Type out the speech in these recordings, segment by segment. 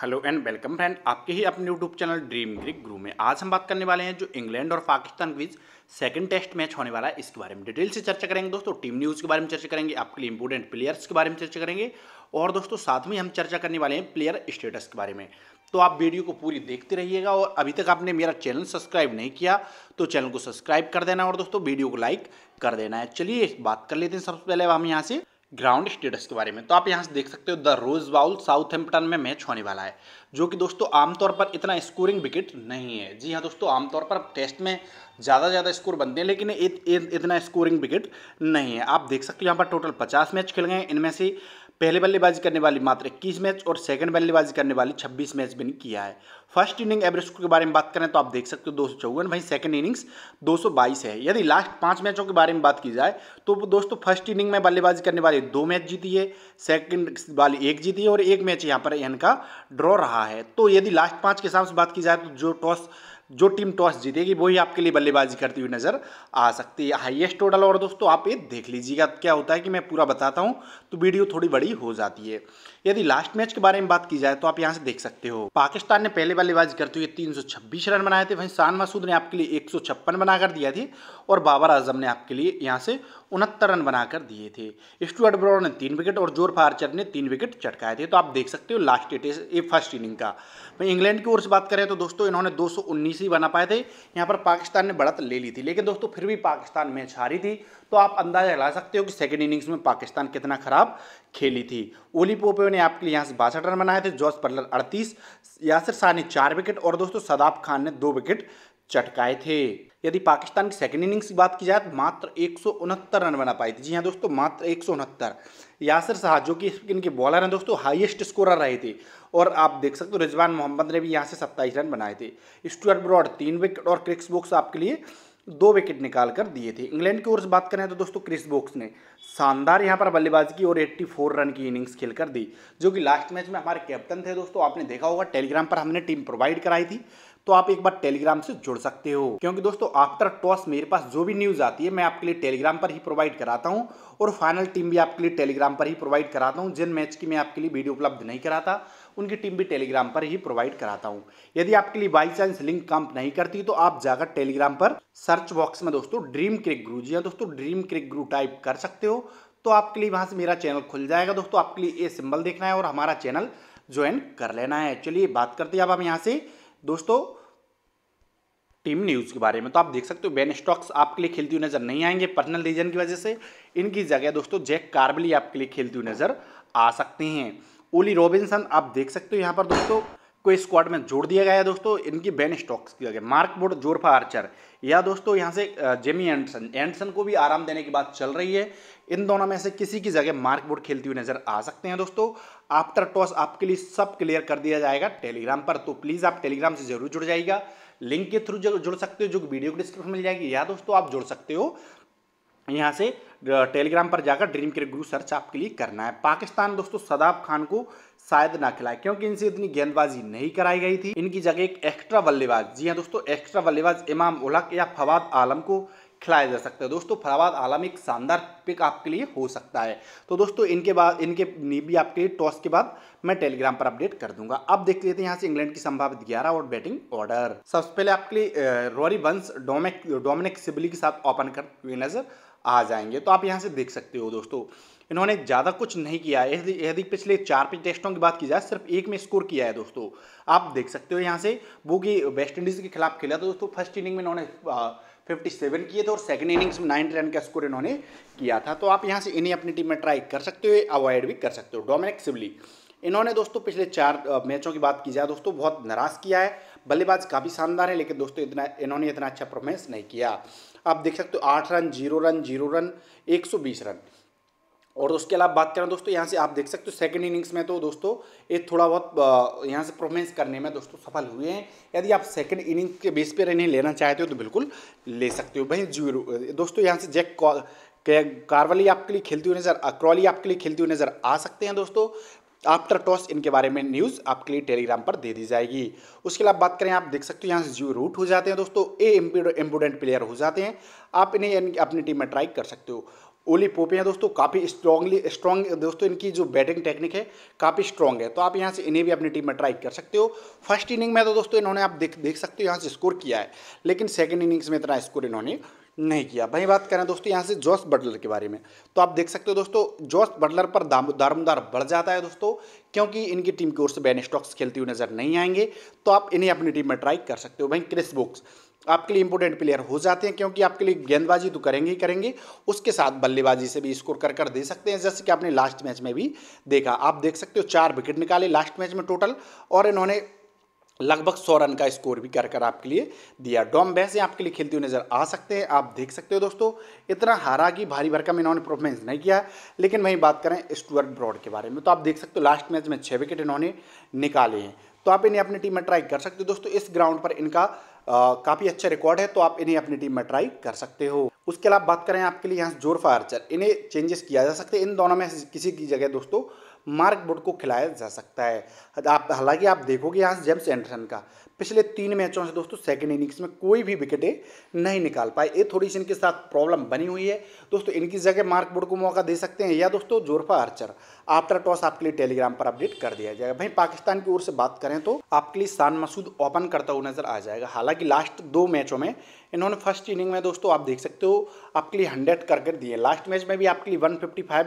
hello and welcome friend आपके ही अपने यूट्यूब चैनल ड्रीम ग्रिक ग्रू में आज हम बात करने वाले हैं जो इंग्लैंड और पाकिस्तान के बीच सेकंड टेस्ट मैच होने वाला है इसके बारे में डिटेल से चर्चा करेंगे दोस्तों टीम न्यूज़ के बारे में चर्चा करेंगे आपके लिए इंपोर्टेंट प्लेयर्स के बारे में चर्चा करेंगे और दोस्तों साथ में हम चर्चा करने वाले हैं प्लेयर स्टेटस के बारे में तो आप वीडियो को पूरी देखते रहिएगा और अभी तक आपने मेरा चैनल सब्सक्राइब नहीं किया तो चैनल को सब्सक्राइब कर देना और दोस्तों वीडियो को लाइक कर देना है चलिए बात कर लेते हैं सबसे पहले हम यहाँ से ग्राउंड स्टेटस के बारे में तो आप यहाँ से देख सकते हो the Rose Bowl Southampton में मैच होने वाला है जो कि दोस्तों आमतौर पर इतना स्कोरिंग विकेट नहीं है जी हाँ दोस्तों आमतौर पर टेस्ट में ज़्यादा ज़्यादा स्कोर बनते हैं लेकिन इत, इत, इतना स्कोरिंग विकेट नहीं है आप देख सकते हो यहाँ पर टोटल पचास मैच खेल गए इनमें से पहले बल्लेबाजी करने वाली मात्र इक्कीस मैच और सेकंड बल्लेबाजी करने वाली छब्बीस मैच भी किया है फर्स्ट इनिंग एवरेज के बारे में बात करें तो आप देख सकते हो दो सौ चौवन वहीं सेकंड इनिंग्स बाईस है यदि लास्ट पाँच मैचों के बारे में बात की जाए तो दोस्तों फर्स्ट इनिंग में बल्लेबाजी करने वाली दो मैच जीती है सेकंड वाली एक जीती है और एक मैच यहाँ पर इनका ड्रॉ रहा है तो यदि लास्ट पाँच के हिसाब से बात की जाए तो जो टॉस जो टीम टॉस जीतेगी वही आपके लिए बल्लेबाजी करती हुई नज़र आ सकती है हाईएस्ट टोटल और दोस्तों आप ये देख लीजिएगा क्या होता है कि मैं पूरा बताता हूँ तो वीडियो थोड़ी बड़ी हो जाती है यदि लास्ट मैच के बारे में बात की जाए तो आप यहाँ से देख सकते हो पाकिस्तान ने पहले बल्लेबाज करते हुए 326 रन बनाए थे वहीं शान मसूद ने आपके लिए एक बनाकर दिया थे और बाबर आजम ने आपके लिए यहाँ से उनहत्तर रन बनाकर दिए थे स्टुअर्ट ब्रॉड ने तीन विकेट और जोर फार्चर ने तीन विकेट चटकाए थे तो आप देख सकते हो लास्ट ए फर्स्ट इनिंग का वहीं इंग्लैंड की ओर से बात करें तो दोस्तों इन्होंने दो ही बना पाए थे यहाँ पर पाकिस्तान ने बढ़त ले ली थी लेकिन दोस्तों फिर भी पाकिस्तान मैच हारी थी तो आप अंदाज़ा लगा सकते हो कि सेकेंड इनिंग्स में पाकिस्तान कितना ख़राब खेली थी ओली पोपे ने आपके लिए यहाँ से बासठ रन बनाए थे जॉस पर्लर अड़तीस यासिर शाह ने चार विकेट और दोस्तों सदाब खान ने दो विकेट चटकाए थे यदि पाकिस्तान की सेकेंड इनिंग्स की बात की जाए तो मात्र एक रन बना पाई थी जी हाँ दोस्तों मात्र एक यासिर शाह जो कि इनके बॉलर हैं दोस्तों हाईएस्ट स्कोरर रहे थे और आप देख सकते हो रिजवान मोहम्मद ने भी यहाँ से सत्ताईस रन बनाए थे स्टुअर्ट ब्रॉड तीन विकेट और क्रिक्स बुक्स आपके लिए दो विकेट निकाल कर दिए थे इंग्लैंड की ओर से बात करें तो दोस्तों क्रिस बोक्स ने शानदार यहाँ पर बल्लेबाजी की और 84 रन की इनिंग्स खेल कर दी जो कि लास्ट मैच में हमारे कैप्टन थे दोस्तों आपने देखा होगा टेलीग्राम पर हमने टीम प्रोवाइड कराई थी तो आप एक बार टेलीग्राम से जुड़ सकते हो क्योंकि दोस्तों आफ्टर टॉस मेरे पास जो भी न्यूज आती है मैं आपके लिए टेलीग्राम पर ही प्रोवाइड कराता हूँ और फाइनल टीम भी आपके लिए टेलीग्राम पर ही प्रोवाइड कराता हूँ जिन मैच की मैं आपके लिए वीडियो उपलब्ध नहीं कराता उनकी टीम भी टेलीग्राम पर ही प्रोवाइड कराता हूँ यदि आपके लिए बाई चांस लिंक काम नहीं करती तो आप जाकर टेलीग्राम पर सर्च बॉक्स में दोस्तों ड्रीम क्रिक गुरु जी हाँ दोस्तों ड्रीम क्रिक गुरु टाइप कर सकते हो तो आपके लिए वहाँ से मेरा चैनल खुल जाएगा दोस्तों आपके लिए ये सिंबल देखना है और हमारा चैनल ज्वाइन कर लेना है चलिए बात करते हैं अब हम यहाँ से दोस्तों टीम न्यूज़ के बारे में तो आप देख सकते हो बेन स्टॉक्स आपके लिए खेलती हुई नजर नहीं आएंगे पर्सनल रीजन की वजह से इनकी जगह दोस्तों जैक कार्बली आपके लिए खेलती हुई नजर आ सकते हैं ओली रॉबिन्सन आप देख सकते हो यहाँ पर दोस्तों को स्क्वाड में जोड़ दिया गया है दोस्तों इनकी बैन स्टॉक्स किया गया मार्क बोर्ड जोरफा आर्चर या दोस्तों यहाँ से जेमी एंडसन एंडसन को भी आराम देने की बात चल रही है इन दोनों में से किसी की जगह मार्क बोर्ड खेलती हुई नजर आ सकते हैं दोस्तों आफ्टर टॉस आपके लिए सब क्लियर कर दिया जाएगा टेलीग्राम पर तो प्लीज़ आप टेलीग्राम से जरूर जुड़ जाएगा लिंक के थ्रू जुड़ सकते हो जो वीडियो के डिस्क्रिप्शन मिल जाएगी या दोस्तों आप जुड़ सकते हो यहाँ से टेलीग्राम पर जाकर ड्रीम क्रिकेट गुरु सर्च आपके लिए करना है पाकिस्तान दोस्तों सदाब खान को शायद ना खिलाए क्योंकि इनसे इतनी गेंदबाजी नहीं कराई गई थी इनकी जगह एक एक्स्ट्रा बल्लेबाज जी हाँ दोस्तों एक्स्ट्रा बल्लेबाज इमाम उलक या फवाद आलम को खिलाया जा सकता है दोस्तों फवाद आलम एक शानदार पिक आपके लिए हो सकता है तो दोस्तों इनके बाद इनके भी आपके लिए टॉस के बाद मैं टेलीग्राम पर अपडेट कर दूंगा अब देख लेते हैं यहाँ से इंग्लैंड की संभावित ग्यारह और बैटिंग ऑर्डर सबसे पहले आपके लिए रोरी बंस डोमिक डोमिनिक सिबली के साथ ओपन कर नजर आ जाएंगे तो आप यहाँ से देख सकते हो दोस्तों इन्होंने ज़्यादा कुछ नहीं किया है यदि पिछले चार पे टेस्टों की बात की जाए सिर्फ एक में स्कोर किया है दोस्तों आप देख सकते हो यहाँ से वो कि वेस्ट इंडीज़ के खिलाफ खेला तो दोस्तों फर्स्ट इनिंग में इन्होंने फिफ्टी सेवन किए थे और सेकंड इनिंग्स में नाइन रन का स्कोर इन्होंने किया था तो आप यहाँ से इन्हें अपनी टीम में ट्राई कर सकते हो अवॉइड भी कर सकते हो डोमिनिक सिवली इन्होंने दोस्तों पिछले चार मैचों की बात की जाए दोस्तों बहुत नाराज़ किया है बल्लेबाज काफ़ी शानदार है लेकिन दोस्तों इतना इन्होंने इतना अच्छा परफॉर्मेंस नहीं किया आप देख सकते हो आठ run zero run zero run एक रन और उसके अलावा बात करें दोस्तों यहाँ से आप देख सकते हो सेकंड इनिंग्स में तो दोस्तों ये थोड़ा बहुत यहाँ से परफॉर्मेंस करने में दोस्तों सफल हुए हैं यदि आप सेकंड इनिंग्स के बेस पर इन्हें लेना चाहते हो तो बिल्कुल ले सकते हो भाई जीरो दोस्तों यहाँ से जैक कार्वली आपके लिए खेलती हुई नज़र अक्रॉली आपके लिए खेलती हुई नज़र आ सकते हैं दोस्तों आफ्टर टॉस इनके बारे में न्यूज़ आपके लिए टेलीग्राम पर दे दी जाएगी उसके अलावा बात करें आप देख सकते हो यहाँ से जीव रूट हो जाते हैं दोस्तों ए इम्पोर्टेंट प्लेयर हो जाते हैं आप इन्हें अपनी टीम में ट्राई कर सकते हो ओली पोपे हैं दोस्तों काफ़ी स्ट्रांगली स्ट्रांग दोस्तों इनकी जो बैटिंग टेक्निक है काफ़ी स्ट्रांग है तो आप यहाँ से इन्हें भी अपनी टीम में ट्राई कर सकते हो फर्स्ट इनिंग में तो दोस्तों इन्होंने आप देख देख सकते हो यहाँ से स्कोर किया है लेकिन सेकेंड इनिंग्स में इतना स्कोर इन्होंने नहीं किया वही बात करें दोस्तों यहाँ से जॉस बटलर के बारे में तो आप देख सकते हो दोस्तों जॉस बटलर पर दारोमदार बढ़ जाता है दोस्तों क्योंकि इनकी टीम की ओर से बैन स्टॉक्स खेलती हुई नजर नहीं आएंगे तो आप इन्हें अपनी टीम में ट्राई कर सकते हो वहीं क्रिस बुक्स आपके लिए इंपोर्टेंट प्लेयर हो जाते हैं क्योंकि आपके लिए गेंदबाजी तो करेंगे ही करेंगे उसके साथ बल्लेबाजी से भी स्कोर कर कर दे सकते हैं जैसे कि आपने लास्ट मैच में भी देखा आप देख सकते हो चार विकेट निकाले लास्ट मैच में टोटल और इन्होंने लगभग सौ रन का स्कोर भी कर कर आपके लिए दिया डॉम बहसे आपके लिए खेलते हुए नज़र आ सकते हैं आप देख सकते हो दोस्तों इतना हारा कि भारी भरकम इन्होंने परफॉर्मेंस नहीं किया लेकिन वहीं बात करें स्टुअर्ट ब्रॉड के बारे में तो आप देख सकते हो लास्ट मैच में छः विकेट इन्होंने निकाले हैं तो आप इन्हें अपनी टीम में ट्राई कर सकते हो दोस्तों इस ग्राउंड पर इनका काफ़ी अच्छा रिकॉर्ड है तो आप इन्हें अपनी टीम में ट्राई कर सकते हो उसके अलावा बात करें आपके लिए यहाँ जोरफा आर्चर इन्हें चेंजेस किया जा सकते हैं इन दोनों में किसी की जगह दोस्तों मार्क बोर्ड को खिलाया जा सकता है आप हालांकि आप देखोगे यहाँ जेम्स एंडरसन का पिछले तीन मैचों से दोस्तों सेकंड इनिंग्स में कोई भी विकेटें नहीं निकाल पाए ये थोड़ी सी इनके साथ प्रॉब्लम बनी हुई है दोस्तों इनकी जगह मार्क बोर्ड को मौका दे सकते हैं या दोस्तों जोरफा आर्चर आफ्टर टॉस आपके लिए टेलीग्राम पर अपडेट कर दिया जाएगा भाई पाकिस्तान की ओर से बात करें तो आपके लिए शान मसूद ओपन करता हुआ नजर आ जाएगा हालांकि लास्ट दो मैचों में इन्होंने फर्स्ट इनिंग में दोस्तों आप देख सकते हो आपके लिए हंड्रेड कर दिए लास्ट मैच में भी आपके लिए वन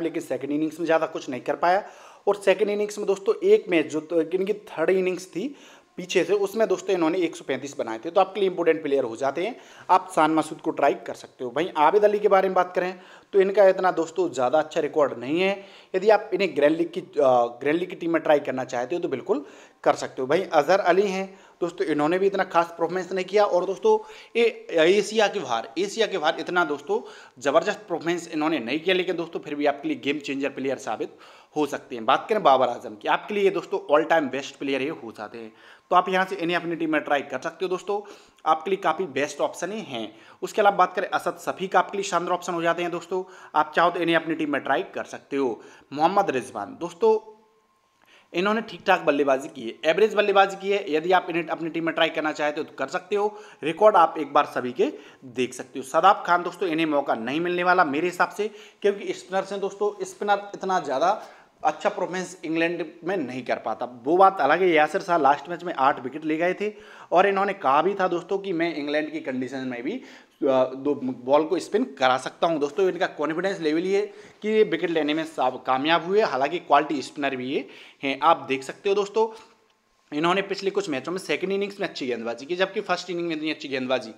लेकिन सेकेंड इनिंग्स में ज़्यादा कुछ नहीं कर पाया और सेकेंड इनिंग्स में दोस्तों एक मैच जो तो इनकी थर्ड इनिंग्स थी पीछे से उसमें दोस्तों इन्होंने 135 बनाए थे तो आपके लिए इंपोर्टेंट प्लेयर हो जाते हैं आप शान मसूद को ट्राई कर सकते हो भाई आबिद अली के बारे में बात करें तो इनका इतना दोस्तों ज़्यादा अच्छा रिकॉर्ड नहीं है यदि आप इन्हें ग्रैंड लीग की ग्रैंड लीग की टीम में ट्राई करना चाहते हो तो बिल्कुल कर सकते हो भाई अजहर अली हैं दोस्तों इन्होंने भी इतना खास परफॉर्मेंस नहीं किया और दोस्तों ए एशिया के बाहर एशिया के बाहर इतना दोस्तों ज़बरदस्त परफॉर्मेंस इन्होंने नहीं किया लेकिन दोस्तों फिर भी आपके लिए गेम चेंजर प्लेयर साबित हो सकते हैं बात करें बाबर आजम की आपके लिए दोस्तों ऑल टाइम बेस्ट प्लेयर ये हो जाते हैं तो आप यहाँ से इन्हें अपनी टीम में ट्राई कर सकते हो दोस्तों आपके लिए काफ़ी बेस्ट ऑप्शन हैं उसके अलावा बात करें असद सफ़ी का आपके लिए शानदार ऑप्शन हो जाते हैं दोस्तों आप चाहो तो इन्हें अपनी टीम में ट्राई कर सकते हो मोहम्मद रिजवान दोस्तों इन्होंने ठीक ठाक बल्लेबाजी की है एवरेज बल्लेबाजी की है यदि आप इन्हें अपनी टीम में ट्राई करना चाहते हो तो कर सकते हो रिकॉर्ड आप एक बार सभी के देख सकते हो सदाब खान दोस्तों इन्हें मौका नहीं मिलने वाला मेरे हिसाब से क्योंकि स्पिनर हैं दोस्तों स्पिनर इतना ज़्यादा अच्छा परफॉर्मेंस इंग्लैंड में नहीं कर पाता वो बात अलग है यासिर शाह लास्ट मैच में आठ विकेट ले गए थे और इन्होंने कहा भी था दोस्तों कि मैं इंग्लैंड की कंडीशन में भी दो बॉल को स्पिन करा सकता हूं दोस्तों इनका कॉन्फिडेंस लेवल ये कि ये विकेट लेने में कामयाब हुए हालांकि क्वालिटी स्पिनर भी ये हैं आप देख सकते हो दोस्तों इन्होंने पिछले कुछ मैचों में सेकंड इनिंग्स में अच्छी गेंदबाजी की जबकि फर्स्ट इनिंग में इतनी अच्छी गेंदबाजी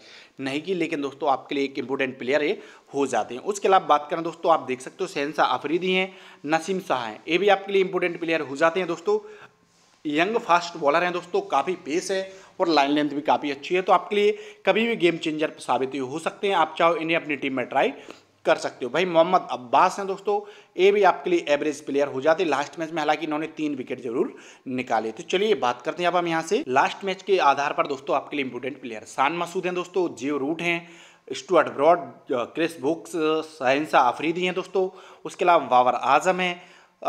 नहीं की लेकिन दोस्तों आपके लिए एक इंपॉर्टेंट प्लेयर ये हो जाते हैं उसके अलावा बात करें दोस्तों आप देख सकते हो शहनशाह अफरीदी हैं नसीम शाह हैं ये भी आपके लिए इंपोर्टेंट प्लेयर हो जाते हैं दोस्तों यंग फास्ट बॉलर हैं दोस्तों काफ़ी पेस है और लाइन लेंथ भी काफ़ी अच्छी है तो आपके लिए कभी भी गेम चेंजर साबित हो सकते हैं आप चाहो इन्हें अपनी टीम में ट्राई कर सकते हो भाई मोहम्मद अब्बास हैं दोस्तों ये भी आपके लिए एवरेज प्लेयर हो जाते लास्ट मैच में हालांकि इन्होंने तीन विकेट जरूर निकाले तो चलिए बात करते हैं अब हम यहाँ से लास्ट मैच के आधार पर दोस्तों आपके लिए इंपोर्टेंट प्लेयर शान मसूद हैं दोस्तों जियो रूट हैं Stuart Broad Chris Woakes Shaheen Afridi हैं दोस्तों उसके अलावा वावर आजम हैं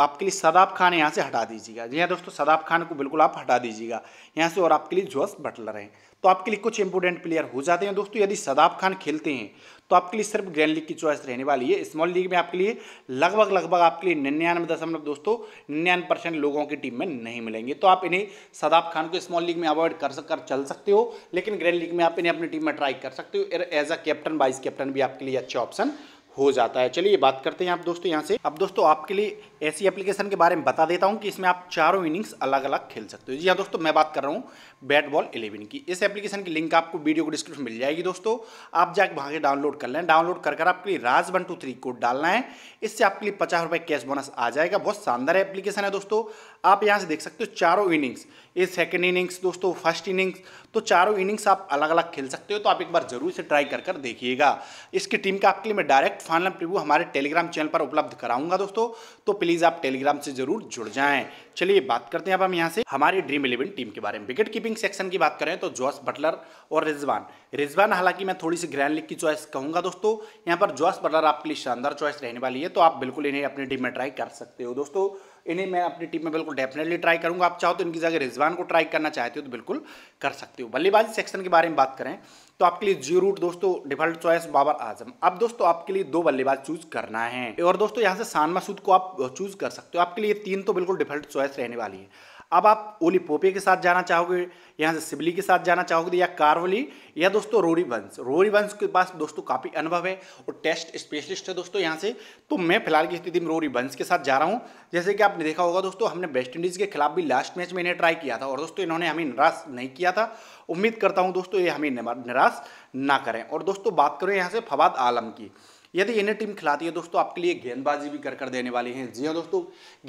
आपके लिए सदाब खान यहाँ से हटा दीजिएगा जी हाँ दोस्तों सदाब खान को बिल्कुल आप हटा दीजिएगा यहाँ से और आपके लिए जोस बटलर हैं तो आपके लिए कुछ इंपोर्टेंट प्लेयर हो जाते हैं दोस्तों यदि सदाब खान खेलते हैं तो आपके लिए सिर्फ ग्रैंड लीग की चॉइस रहने वाली है स्मॉल लीग में आपके लिए लगभग लगभग आपके लिए निन्यानवे दशमलव दोस्तों निन्यानवे परसेंट लोगों की टीम में नहीं मिलेंगे तो आप इन्हें सदाब खान को स्मॉल लीग में अवॉइड कर सक चल सकते हो लेकिन ग्रैंड लीग में आप इन्हें अपनी टीम में ट्राई कर सकते हो as a captain vice captain भी आपके लिए अच्छा ऑप्शन हो जाता है चलिए बात करते हैं आप दोस्तों यहाँ से अब दोस्तों आपके लिए ऐसी एप्लीकेशन के बारे में बता देता हूँ कि इसमें आप चारों इनिंग्स अलग अलग खेल सकते हो जी हाँ दोस्तों मैं बात कर रहा हूँ बैट बॉल इलेवन की इस एप्लीकेशन की लिंक आपको वीडियो को डिस्क्रिप्शन मिल जाएगी दोस्तों आप जाकर वहाँ के डाउनलोड कर लें डाउनलोड कर कर आपके लिए Raj one two three code डालना है इससे आपके लिए पचास रुपये कैश बोनस आ जाएगा बहुत शानदार एप्लीकेशन है दोस्तों आप यहाँ से देख सकते हो चारों इनिंग्स ये सेकेंड इनिंग्स दोस्तों फर्स्ट इनिंग्स तो चारों इनिंग्स आप अलग अलग खेल सकते हो तो आप एक बार जरूर से ट्राई कर कर देखिएगा इसकी टीम का आपके लिए मैं डायरेक्ट फाइनल प्रिव्यू हमारे टेलीग्राम चैनल पर उपलब्ध कराऊंगा दोस्तों तो प्लीज प्लीज़ आप टेलीग्राम से जरूर जुड़ जाएं चलिए बात करते हैं अब हम यहाँ से हमारी ड्रीम इलेवन टीम के बारे में विकेट कीपिंग सेक्शन की बात करें तो जॉस बटलर और रिजवान रिजवान हालांकि मैं थोड़ी सी ग्रैंड लीग की चॉइस कहूंगा दोस्तों यहाँ पर जॉस बटलर आपके लिए शानदार चॉइस रहने वाली है तो आप बिल्कुल इन्हें अपनी टीम में ट्राई कर सकते हो दोस्तों इन्हें मैं अपनी टीम में बिल्कुल डेफिनेटली ट्राई करूंगा आप चाहो तो इनकी जगह रिजवान को ट्राई करना चाहते हो तो बिल्कुल कर सकते हो बल्लेबाजी सेक्शन के बारे में बात करें तो आपके लिए जियो रूट दोस्तों डिफॉल्ट चॉइस बाबर आजम अब दोस्तों आपके लिए दो बल्लेबाज चूज करना है और दोस्तों यहाँ से सान मसूद को आप चूज कर सकते हो आपके लिए तीन तो बिल्कुल डिफॉल्ट चॉइस रहने वाली है अब आप ओली पोपे के साथ जाना चाहोगे यहाँ से सिबली के साथ जाना चाहोगे या कारवली या दोस्तों रोरी वंश रोरी वंश के पास दोस्तों काफ़ी अनुभव है और टेस्ट स्पेशलिस्ट है दोस्तों यहाँ से तो मैं फिलहाल की स्थिति में रोरी वंश के साथ जा रहा हूँ जैसे कि आपने देखा होगा दोस्तों हमने वेस्ट इंडीज़ के खिलाफ भी लास्ट मैच में इन्हें ट्राई किया था और दोस्तों इन्होंने हमें निराश नहीं किया था उम्मीद करता हूँ दोस्तों ये हमें निराश ना करें और दोस्तों बात करें यहाँ से फवाद आलम की यदि इन्हें टीम खिलाती है दोस्तों आपके लिए गेंदबाजी भी कर कर देने वाले हैं जी हाँ दोस्तों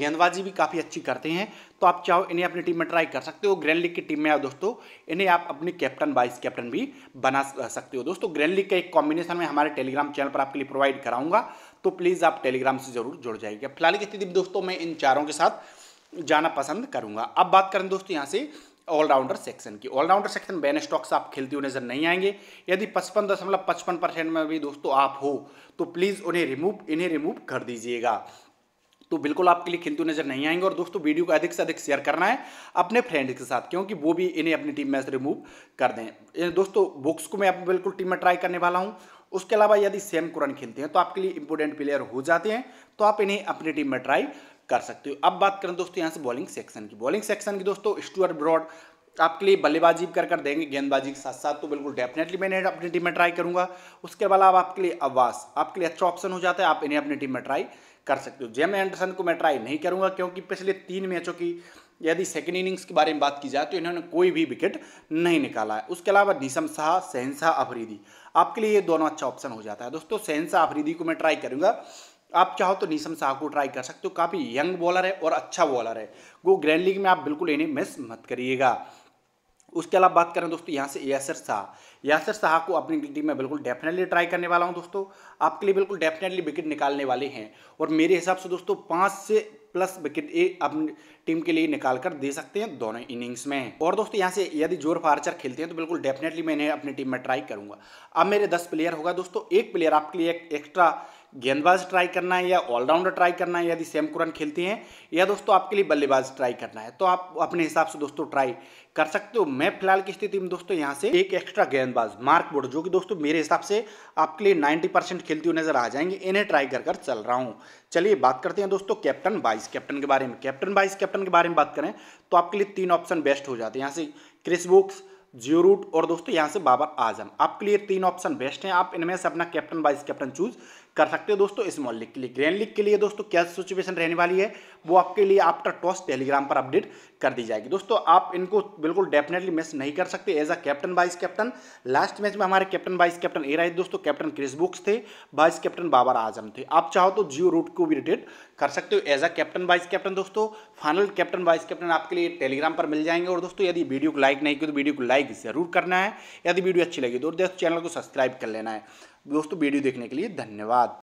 गेंदबाजी भी काफ़ी अच्छी करते हैं तो आप चाहो इन्हें अपनी टीम में ट्राई कर सकते हो ग्रैंड लीग की टीम में आओ दोस्तों इन्हें आप अपने कैप्टन वाइस कैप्टन भी बना सकते हो दोस्तों ग्रैंड लीग का एक कॉम्बिनेशन में हमारे टेलीग्राम चैनल पर आपके लिए प्रोवाइड कराऊंगा तो प्लीज़ आप टेलीग्राम से जरूर जुड़ जाएगी फिलहाल की स्थिति दोस्तों मैं इन चारों के साथ जाना पसंद करूंगा अब बात करें दोस्तों यहाँ से ऑलराउंडर सेक्शन की ऑलराउंडर सेक्शन बैन स्टॉक्स आप खेलते हुए नजर नहीं आएंगे यदि पचपन दशमलव पचपन परसेंट में भी दोस्तों आप हो तो प्लीज़ उन्हें रिमूव इन्हें रिमूव कर दीजिएगा तो बिल्कुल आपके लिए खेलते नजर नहीं आएंगे और दोस्तों वीडियो को अधिक से अधिक शेयर करना है अपने फ्रेंड के साथ क्योंकि वो भी इन्हें अपनी टीम में से रिमूव कर दें दोस्तों बुक्स को मैं बिल्कुल टीम में ट्राई करने वाला हूँ उसके अलावा यदि सेम कुरन खेलते हैं तो आपके लिए इंपोर्टेंट प्लेयर हो जाते हैं तो आप इन्हें अपनी टीम में ट्राई कर सकते हो अब बात करें दोस्तों यहाँ से बॉलिंग सेक्शन की बॉलिंग सेक्शन की दोस्तों स्टूअर्ट ब्रॉड आपके लिए बल्लेबाजी कर कर देंगे गेंदबाजी के साथ साथ तो बिल्कुल डेफिनेटली मैंने अपनी टीम में ट्राई करूंगा उसके अलावा आपके लिए आवास आपके लिए अच्छा ऑप्शन हो जाता है आप इन्हें अपनी टीम में ट्राई कर सकते हो जेम एंडरसन को मैं ट्राई नहीं करूंगा क्योंकि पिछले तीन मैचों की यदि सेकेंड इनिंग्स के बारे में बात की जाए तो इन्होंने कोई भी विकेट नहीं निकाला है उसके अलावा निशम शाह शहनशाह अफरीदी आपके लिए ये दोनों अच्छा ऑप्शन हो जाता है दोस्तों सहनशाह अफरीदी को मैं ट्राई करूंगा आप चाहो तो नीसम शाह को ट्राई कर सकते हो काफ़ी यंग बॉलर है और अच्छा बॉलर है वो ग्रैंड लीग में आप बिल्कुल इन्हें मिस मत करिएगा उसके अलावा बात करें दोस्तों यहाँ से यासर शाह यासर शाह को अपनी टीम में बिल्कुल डेफिनेटली ट्राई करने वाला हूँ दोस्तों आपके लिए बिल्कुल डेफिनेटली विकेट निकालने वाले हैं और मेरे हिसाब से दोस्तों पाँच से प्लस विकेट ये अपनी टीम के लिए निकाल कर दे सकते हैं दोनों इनिंग्स में और दोस्तों यहाँ से यदि जोर फार्चर खेलते हैं तो बिल्कुल डेफिनेटली मैं इन्हें अपनी टीम में ट्राई करूँगा अब मेरे दस प्लेयर होगा दोस्तों एक प्लेयर आपके लिए एक एक्स्ट्रा गेंदबाज ट्राई करना है या ऑलराउंडर ट्राई करना है यदि सेम कुरन खेलते हैं या दोस्तों आपके लिए बल्लेबाज ट्राई करना है तो आप अपने हिसाब से दोस्तों ट्राई कर सकते हो मैं फिलहाल की स्थिति में दोस्तों यहाँ से एक एक्स्ट्रा गेंदबाज मार्क बोर्ड जो कि दोस्तों मेरे हिसाब से आपके लिए नाइन्टी परसेंट खेलती हुई नजर आ जाएंगे इन्हें ट्राई कर कर चल रहा हूँ चलिए बात करते हैं दोस्तों कैप्टन वाइस कैप्टन के बारे में कैप्टन वाइस कैप्टन के बारे में बात करें तो आपके लिए तीन ऑप्शन बेस्ट हो जाते हैं यहाँ से क्रिस बुक्स जियो रूट और दोस्तों यहाँ से बाबर आजम आपके लिए तीन ऑप्शन बेस्ट हैं आप इनमें से अपना कैप्टन वाइस कैप्टन चूज कर सकते हो दोस्तों स्मॉल लीग के लिए ग्रैंड लीग के लिए दोस्तों क्या सिचुएशन रहने वाली है वो आपके लिए आफ्टर टॉस टेलीग्राम पर अपडेट कर दी जाएगी दोस्तों आप इनको बिल्कुल डेफिनेटली मिस नहीं कर सकते as a captain vice captain last match में हमारे कैप्टन वाइस कैप्टन ए रहे दोस्तों कैप्टन क्रिस बुक्स थे वाइस कैप्टन बाबर आजम थे आप चाहो तो जियो रूट को भी रिटेट कर सकते हो as a captain vice captain दोस्तों फाइनल कैप्टन वाइस कैप्टन आपके लिए टेलीग्राम पर मिल जाएंगे और दोस्तों यदि वीडियो को लाइक नहीं किया तो वीडियो को लाइक जरूर करना है यदि वीडियो अच्छी लगी तो चैनल को सब्सक्राइब कर लेना है दोस्तों वीडियो देखने के लिए धन्यवाद